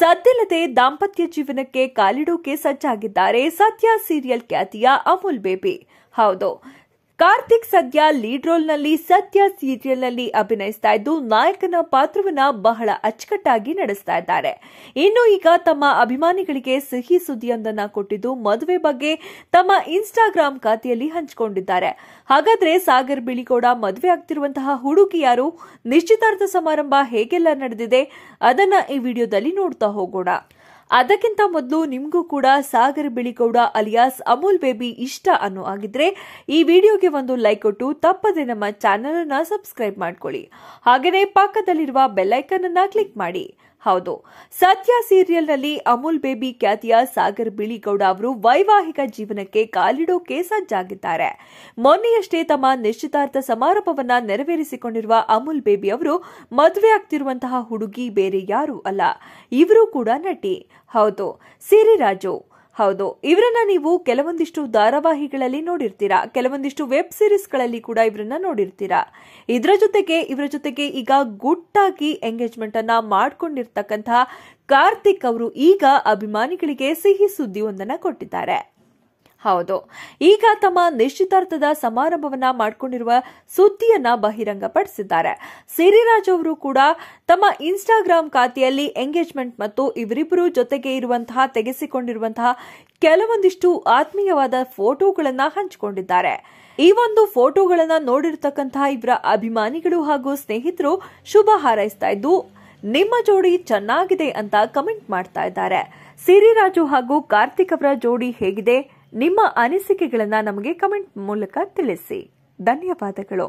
ಸದ್ದಿಲ್ಲದೆ ದಾಂಪತ್ಯ ಜೀವನಕ್ಕೆ ಕಾಲಿಡೋಕೆ ಸಜ್ಜಾಗಿದ್ದಾರೆ ಸದ್ಯ ಸೀರಿಯಲ್ ಖ್ಯಾತಿಯ ಅಮುಲ್ ಬೇಬಿ ಹೌದು ಕಾರ್ತಿಕ್ ಸದ್ಯ ಲೀಡ್ ರೋಲ್ನಲ್ಲಿ ಸದ್ಯ ಸೀರಿಯಲ್ನಲ್ಲಿ ಅಭಿನಯಿಸ್ತಾ ಇದ್ದು ನಾಯಕನ ಪಾತ್ರವನ್ನ ಬಹಳ ಅಚ್ಚುಕಟ್ಟಾಗಿ ನಡೆಸ್ತಾ ಇದ್ದಾರೆ ಇನ್ನು ಈಗ ತಮ್ಮ ಅಭಿಮಾನಿಗಳಿಗೆ ಸಿಹಿ ಸುದ್ದಿಯೊಂದನ್ನು ಕೊಟ್ಟಿದ್ದು ಮದುವೆ ಬಗ್ಗೆ ತಮ್ಮ ಇನ್ಸ್ಟಾಗ್ರಾಮ್ ಖಾತೆಯಲ್ಲಿ ಹಂಚಿಕೊಂಡಿದ್ದಾರೆ ಹಾಗಾದ್ರೆ ಸಾಗರ್ ಬಿಳಿಗೌಡ ಮದುವೆ ಆಗ್ತಿರುವಂತಹ ಹುಡುಗಿ ಯಾರು ನಿಶ್ಚಿತಾರ್ಥ ಸಮಾರಂಭ ಹೇಗೆಲ್ಲ ನಡೆದಿದೆ ಅದನ್ನ ಈ ವಿಡಿಯೋದಲ್ಲಿ ನೋಡ್ತಾ ಹೋಗೋಣ ಅದಕ್ಕಿಂತ ಮೊದಲು ನಿಮಗೂ ಕೂಡ ಸಾಗರ್ ಬಿಳಿಗೌಡ ಅಲಿಯಾಸ್ ಅಮೂಲ್ ಬೇಬಿ ಇಷ್ಟ ಅನ್ನೋ ಆಗಿದ್ರೆ ಈ ವಿಡಿಯೋಗೆ ಒಂದು ಲೈಕ್ ಕೊಟ್ಟು ತಪ್ಪದೆ ನಮ್ಮ ಚಾನೆಲ್ ಅನ್ನ ಸಬ್ಸ್ಕ್ರೈಬ್ ಮಾಡ್ಕೊಳ್ಳಿ ಹಾಗೆಯೇ ಪಕ್ಕದಲ್ಲಿರುವ ಬೆಲ್ಲೈಕನ್ ಅನ್ನ ಕ್ಲಿಕ್ ಮಾಡಿ ಹೌದು ಸತ್ಯ ಸೀರಿಯಲ್ನಲ್ಲಿ ಅಮೂಲ್ ಬೇಬಿ ಖ್ಯಾತಿಯ ಸಾಗರ್ ಬಿಳಿಗೌಡ ಅವರು ವೈವಾಹಿಕ ಜೀವನಕ್ಕೆ ಕಾಲಿಡೋಕೆ ಸಜ್ಜಾಗಿದ್ದಾರೆ ಮೊನ್ನೆಯಷ್ಟೇ ತಮ್ಮ ನಿಶ್ಚಿತಾರ್ಥ ಸಮಾರಂಭವನ್ನ ನೆರವೇರಿಸಿಕೊಂಡಿರುವ ಅಮೂಲ್ ಬೇಬಿ ಅವರು ಮದುವೆ ಆಗ್ತಿರುವಂತಹ ಹುಡುಗಿ ಬೇರೆ ಯಾರೂ ಅಲ್ಲ ಇವರು ಕೂಡ ನಟಿ ಹೌದು ಸಿರಿರಾಜು ಹೌದು ಇವರನ್ನ ನೀವು ಕೆಲವೊಂದಿಷ್ಟು ಧಾರಾವಾಹಿಗಳಲ್ಲಿ ನೋಡಿರ್ತೀರಾ ಕೆಲವೊಂದಿಷ್ಟು ವೆಬ್ ಸಿರೀಸ್ಗಳಲ್ಲಿ ಕೂಡ ಇವರನ್ನ ನೋಡಿರ್ತೀರಾ ಇದರ ಜೊತೆಗೆ ಇವರ ಜೊತೆಗೆ ಈಗ ಗುಟ್ಟಾಗಿ ಎಂಗೇಜ್ಮೆಂಟ್ ಅನ್ನ ಮಾಡ್ಕೊಂಡಿರ್ತಕ್ಕಂತಹ ಕಾರ್ತಿಕ್ ಅವರು ಈಗ ಅಭಿಮಾನಿಗಳಿಗೆ ಸಿಹಿ ಸುದ್ದಿ ಒಂದನ್ನ ಕೊಟ್ಟಿದ್ದಾರೆ ಹೌದು ಈಗ ತಮ್ಮ ನಿಶ್ಚಿತಾರ್ಥದ ಸಮಾರಂಭವನ್ನ ಮಾಡಿಕೊಂಡಿರುವ ಸುದ್ದಿಯನ್ನ ಬಹಿರಂಗಪಡಿಸಿದ್ದಾರೆ ಸಿರಿರಾಜ್ ಅವರು ಕೂಡ ತಮ್ಮ ಇನ್ಸ್ಟಾಗ್ರಾಮ್ ಖಾತೆಯಲ್ಲಿ ಎಂಗೇಜ್ಮೆಂಟ್ ಮತ್ತು ಇವರಿಬ್ಬರು ಜೊತೆಗೆ ಇರುವಂತಹ ತೆಗೆಸಿಕೊಂಡಿರುವಂತಹ ಕೆಲವೊಂದಿಷ್ಟು ಆತ್ಮೀಯವಾದ ಫೋಟೋಗಳನ್ನ ಹಂಚಿಕೊಂಡಿದ್ದಾರೆ ಈ ಒಂದು ಫೋಟೋಗಳನ್ನ ನೋಡಿರತಕ್ಕಂತಹ ಇವರ ಅಭಿಮಾನಿಗಳು ಹಾಗೂ ಸ್ನೇಹಿತರು ಶುಭ ಹಾರೈಸ್ತಾ ಇದ್ದು ನಿಮ್ಮ ಜೋಡಿ ಚೆನ್ನಾಗಿದೆ ಅಂತ ಕಮೆಂಟ್ ಮಾಡ್ತಾ ಇದ್ದಾರೆ ಸಿರಿರಾಜು ಹಾಗೂ ಕಾರ್ತಿಕ್ ಅವರ ಜೋಡಿ ಹೇಗಿದೆ ನಿಮ್ಮ ಅನಿಸಿಕೆಗಳನ್ನು ನಮಗೆ ಕಮೆಂಟ್ ಮೂಲಕ ತಿಳಿಸಿ ಧನ್ಯವಾದಗಳು